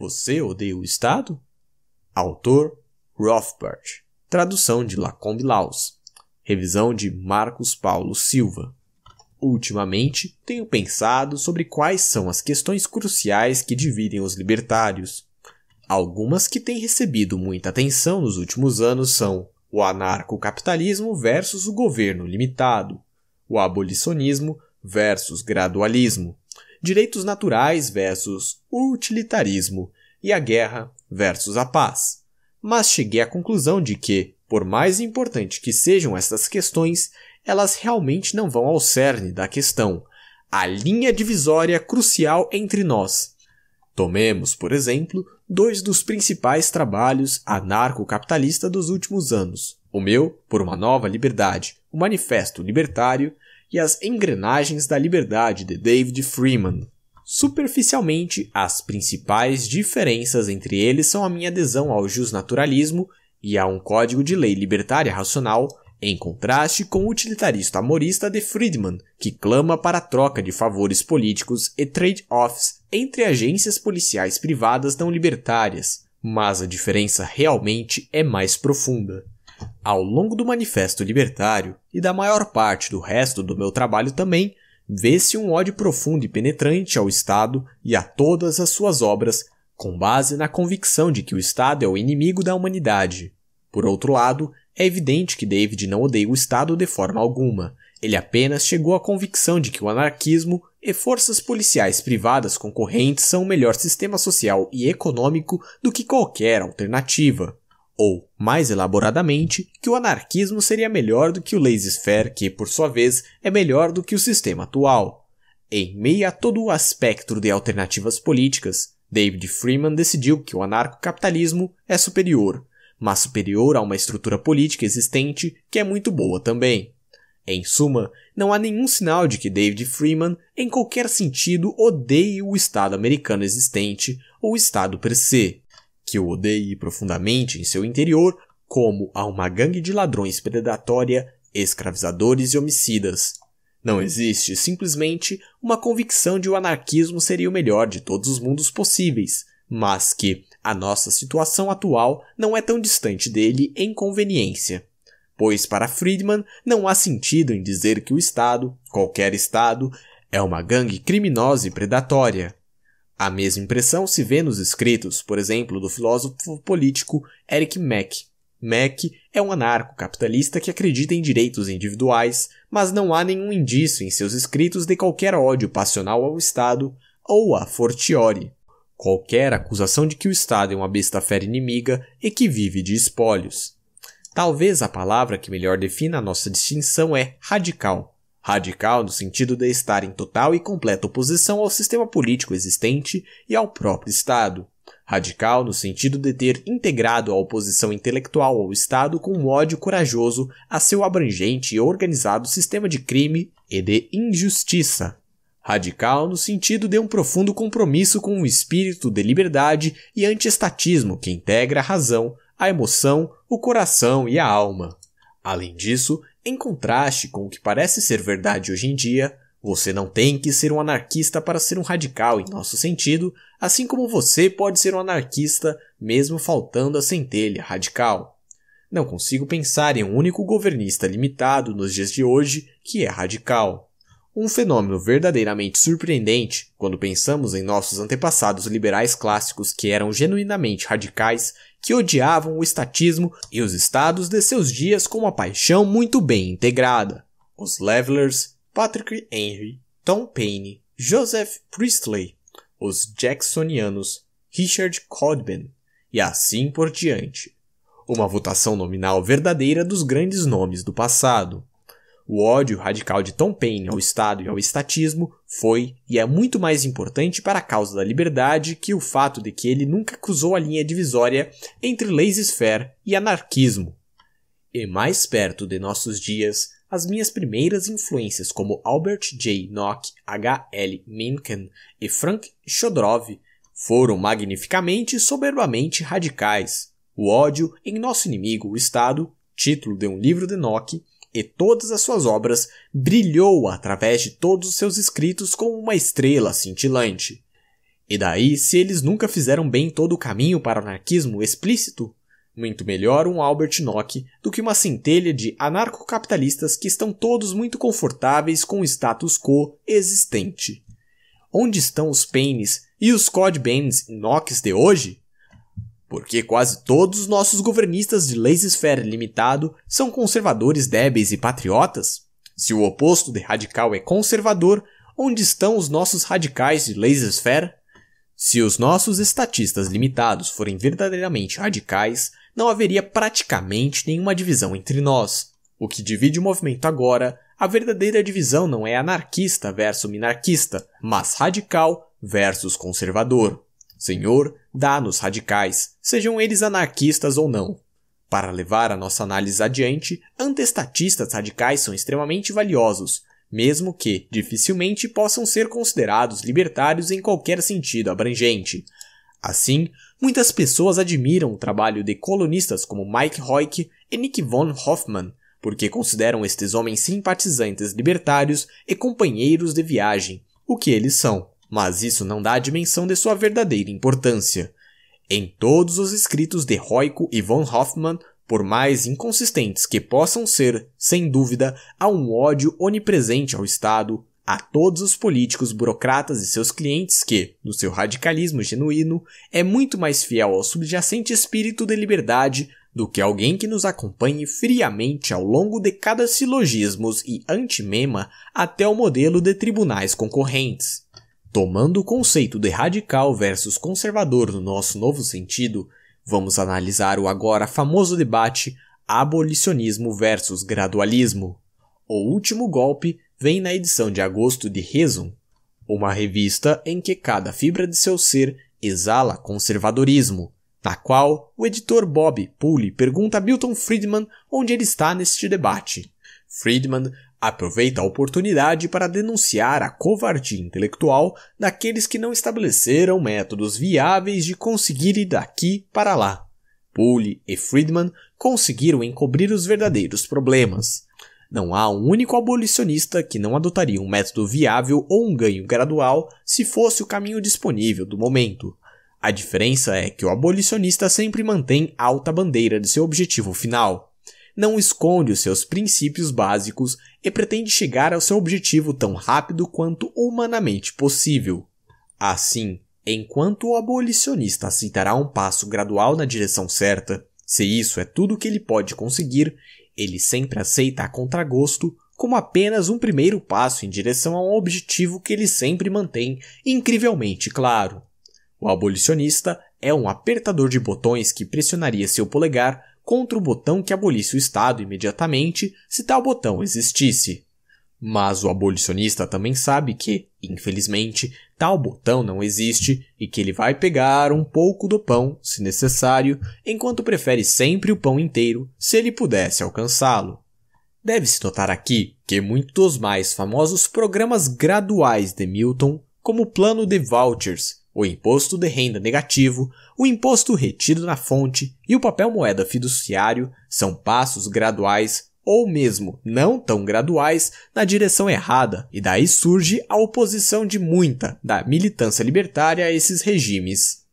Você odeia o Estado? Autor Rothbard. Tradução de Lacombe Laus. Revisão de Marcos Paulo Silva. Ultimamente, tenho pensado sobre quais são as questões cruciais que dividem os libertários. Algumas que têm recebido muita atenção nos últimos anos são o anarcocapitalismo versus o governo limitado, o abolicionismo versus gradualismo, direitos naturais versus utilitarismo e a guerra versus a paz. Mas cheguei à conclusão de que, por mais importante que sejam essas questões, elas realmente não vão ao cerne da questão, a linha divisória crucial entre nós. Tomemos, por exemplo, dois dos principais trabalhos anarcocapitalista dos últimos anos. O meu, Por uma Nova Liberdade, o Manifesto Libertário, e As Engrenagens da Liberdade de David Freeman. Superficialmente, as principais diferenças entre eles são a minha adesão ao justnaturalismo e a um código de lei libertária racional, em contraste com o utilitarista amorista de Friedman, que clama para a troca de favores políticos e trade-offs entre agências policiais privadas não libertárias. Mas a diferença realmente é mais profunda. Ao longo do Manifesto Libertário e da maior parte do resto do meu trabalho também, vê-se um ódio profundo e penetrante ao Estado e a todas as suas obras, com base na convicção de que o Estado é o inimigo da humanidade. Por outro lado, é evidente que David não odeia o Estado de forma alguma. Ele apenas chegou à convicção de que o anarquismo e forças policiais privadas concorrentes são o melhor sistema social e econômico do que qualquer alternativa ou, mais elaboradamente, que o anarquismo seria melhor do que o laissez-faire, que, por sua vez, é melhor do que o sistema atual. Em meio a todo o aspecto de alternativas políticas, David Freeman decidiu que o anarcocapitalismo é superior, mas superior a uma estrutura política existente que é muito boa também. Em suma, não há nenhum sinal de que David Freeman, em qualquer sentido, odeie o Estado americano existente ou o Estado per se que eu odeie profundamente em seu interior, como a uma gangue de ladrões predatória, escravizadores e homicidas. Não existe simplesmente uma convicção de o anarquismo seria o melhor de todos os mundos possíveis, mas que a nossa situação atual não é tão distante dele em conveniência. Pois para Friedman não há sentido em dizer que o Estado, qualquer Estado, é uma gangue criminosa e predatória. A mesma impressão se vê nos escritos, por exemplo, do filósofo político Eric Mack. Mack é um anarco-capitalista que acredita em direitos individuais, mas não há nenhum indício em seus escritos de qualquer ódio passional ao Estado ou a fortiori. Qualquer acusação de que o Estado é uma besta fera inimiga e que vive de espólios. Talvez a palavra que melhor defina a nossa distinção é radical. Radical no sentido de estar em total e completa oposição ao sistema político existente e ao próprio Estado. Radical no sentido de ter integrado a oposição intelectual ao Estado com um ódio corajoso a seu abrangente e organizado sistema de crime e de injustiça. Radical no sentido de um profundo compromisso com o espírito de liberdade e antiestatismo que integra a razão, a emoção, o coração e a alma. Além disso, em contraste com o que parece ser verdade hoje em dia, você não tem que ser um anarquista para ser um radical em nosso sentido, assim como você pode ser um anarquista mesmo faltando a centelha radical. Não consigo pensar em um único governista limitado nos dias de hoje que é radical. Um fenômeno verdadeiramente surpreendente quando pensamos em nossos antepassados liberais clássicos que eram genuinamente radicais, que odiavam o estatismo e os estados de seus dias com uma paixão muito bem integrada. Os Levelers, Patrick Henry, Tom Paine, Joseph Priestley, os Jacksonianos, Richard Codman e assim por diante. Uma votação nominal verdadeira dos grandes nomes do passado. O ódio radical de Tom Paine ao Estado e ao estatismo foi e é muito mais importante para a causa da liberdade que o fato de que ele nunca cruzou a linha divisória entre laissez-faire e anarquismo. E mais perto de nossos dias, as minhas primeiras influências como Albert J. Nock, H. L. Mencken e Frank Chodorov foram magnificamente e soberbamente radicais. O ódio em nosso inimigo, o Estado, título de um livro de Nock, e todas as suas obras, brilhou através de todos os seus escritos como uma estrela cintilante. E daí, se eles nunca fizeram bem todo o caminho para o anarquismo explícito, muito melhor um Albert Nock do que uma centelha de anarcocapitalistas que estão todos muito confortáveis com o status quo existente. Onde estão os Paines e os Cod Baines e Nocks de hoje? porque quase todos os nossos governistas de laissez-faire limitado são conservadores débeis e patriotas? Se o oposto de radical é conservador, onde estão os nossos radicais de laissez-faire? Se os nossos estatistas limitados forem verdadeiramente radicais, não haveria praticamente nenhuma divisão entre nós. O que divide o movimento agora, a verdadeira divisão não é anarquista versus minarquista, mas radical versus conservador. Senhor, dá-nos radicais, sejam eles anarquistas ou não. Para levar a nossa análise adiante, antestatistas radicais são extremamente valiosos, mesmo que dificilmente possam ser considerados libertários em qualquer sentido abrangente. Assim, muitas pessoas admiram o trabalho de colonistas como Mike Hoyk e Nick von Hoffman, porque consideram estes homens simpatizantes libertários e companheiros de viagem, o que eles são mas isso não dá a dimensão de sua verdadeira importância. Em todos os escritos de Roico e von Hoffmann, por mais inconsistentes que possam ser, sem dúvida, há um ódio onipresente ao Estado, a todos os políticos, burocratas e seus clientes que, no seu radicalismo genuíno, é muito mais fiel ao subjacente espírito de liberdade do que alguém que nos acompanhe friamente ao longo de cada silogismos e antimema até o modelo de tribunais concorrentes. Tomando o conceito de radical versus conservador no nosso novo sentido, vamos analisar o agora famoso debate abolicionismo versus gradualismo. O último golpe vem na edição de agosto de Reason, uma revista em que cada fibra de seu ser exala conservadorismo, na qual o editor Bob Pooley pergunta a Milton Friedman onde ele está neste debate. Friedman Aproveita a oportunidade para denunciar a covardia intelectual daqueles que não estabeleceram métodos viáveis de conseguir ir daqui para lá. Poole e Friedman conseguiram encobrir os verdadeiros problemas. Não há um único abolicionista que não adotaria um método viável ou um ganho gradual se fosse o caminho disponível do momento. A diferença é que o abolicionista sempre mantém alta bandeira de seu objetivo final. Não esconde os seus princípios básicos e pretende chegar ao seu objetivo tão rápido quanto humanamente possível. Assim, enquanto o abolicionista aceitará um passo gradual na direção certa, se isso é tudo que ele pode conseguir, ele sempre aceita a contragosto como apenas um primeiro passo em direção a um objetivo que ele sempre mantém incrivelmente claro. O abolicionista é um apertador de botões que pressionaria seu polegar contra o botão que abolisse o Estado imediatamente se tal botão existisse. Mas o abolicionista também sabe que, infelizmente, tal botão não existe e que ele vai pegar um pouco do pão, se necessário, enquanto prefere sempre o pão inteiro, se ele pudesse alcançá-lo. Deve-se notar aqui que muitos mais famosos programas graduais de Milton, como o plano de vouchers, o imposto de renda negativo, o imposto retido na fonte e o papel moeda fiduciário são passos graduais ou mesmo não tão graduais na direção errada, e daí surge a oposição de muita da militância libertária a esses regimes.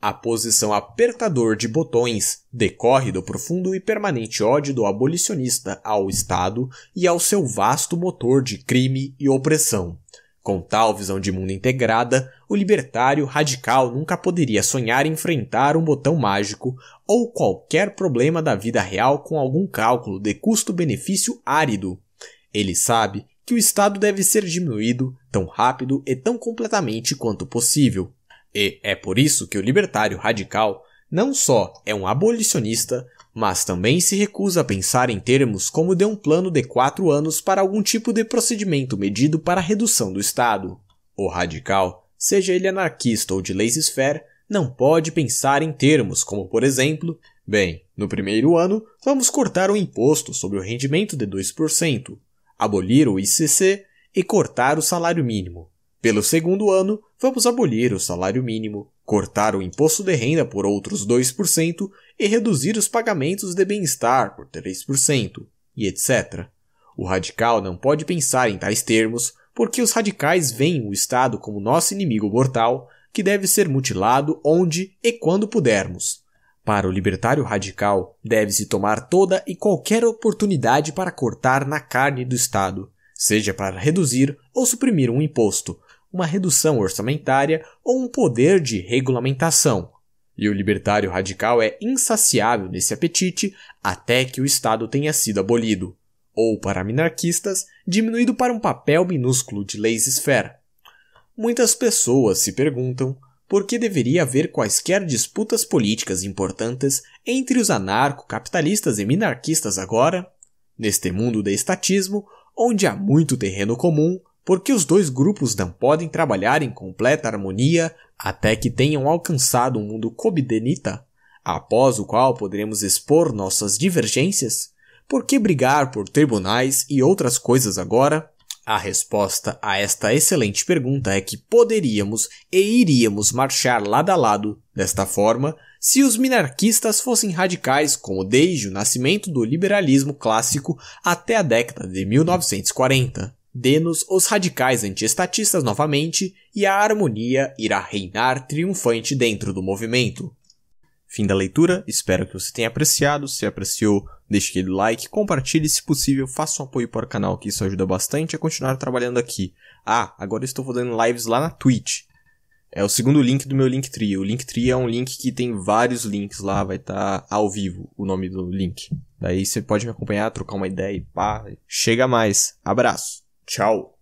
A posição apertador de botões decorre do profundo e permanente ódio do abolicionista ao Estado e ao seu vasto motor de crime e opressão. Com tal visão de mundo integrada, o libertário radical nunca poderia sonhar em enfrentar um botão mágico ou qualquer problema da vida real com algum cálculo de custo-benefício árido. Ele sabe que o Estado deve ser diminuído tão rápido e tão completamente quanto possível. E é por isso que o libertário radical não só é um abolicionista, mas também se recusa a pensar em termos como de um plano de quatro anos para algum tipo de procedimento medido para a redução do Estado. O radical, seja ele anarquista ou de laissez-faire, não pode pensar em termos como, por exemplo, bem, no primeiro ano vamos cortar o imposto sobre o rendimento de 2%, abolir o ICC e cortar o salário mínimo. Pelo segundo ano, vamos abolir o salário mínimo, cortar o imposto de renda por outros 2% e reduzir os pagamentos de bem-estar por 3%, e etc. O radical não pode pensar em tais termos, porque os radicais veem o Estado como nosso inimigo mortal, que deve ser mutilado onde e quando pudermos. Para o libertário radical, deve-se tomar toda e qualquer oportunidade para cortar na carne do Estado, seja para reduzir ou suprimir um imposto, uma redução orçamentária ou um poder de regulamentação. E o libertário radical é insaciável nesse apetite até que o Estado tenha sido abolido, ou, para minarquistas, diminuído para um papel minúsculo de leis esfera. Muitas pessoas se perguntam por que deveria haver quaisquer disputas políticas importantes entre os anarcocapitalistas e minarquistas agora, neste mundo de estatismo, onde há muito terreno comum porque os dois grupos não podem trabalhar em completa harmonia até que tenham alcançado um mundo cobidenita, após o qual poderemos expor nossas divergências? Por que brigar por tribunais e outras coisas agora? A resposta a esta excelente pergunta é que poderíamos e iríamos marchar lado a lado desta forma se os minarquistas fossem radicais como desde o nascimento do liberalismo clássico até a década de 1940 dê-nos os radicais antiestatistas novamente e a harmonia irá reinar triunfante dentro do movimento. Fim da leitura, espero que você tenha apreciado. Se apreciou, deixe aquele like, compartilhe se possível, faça um apoio para o canal, que isso ajuda bastante a continuar trabalhando aqui. Ah, agora estou fazendo lives lá na Twitch. É o segundo link do meu Linktree. O Linktree é um link que tem vários links lá, vai estar tá ao vivo o nome do link. Daí você pode me acompanhar, trocar uma ideia e pá. Chega mais. Abraço. 瞧。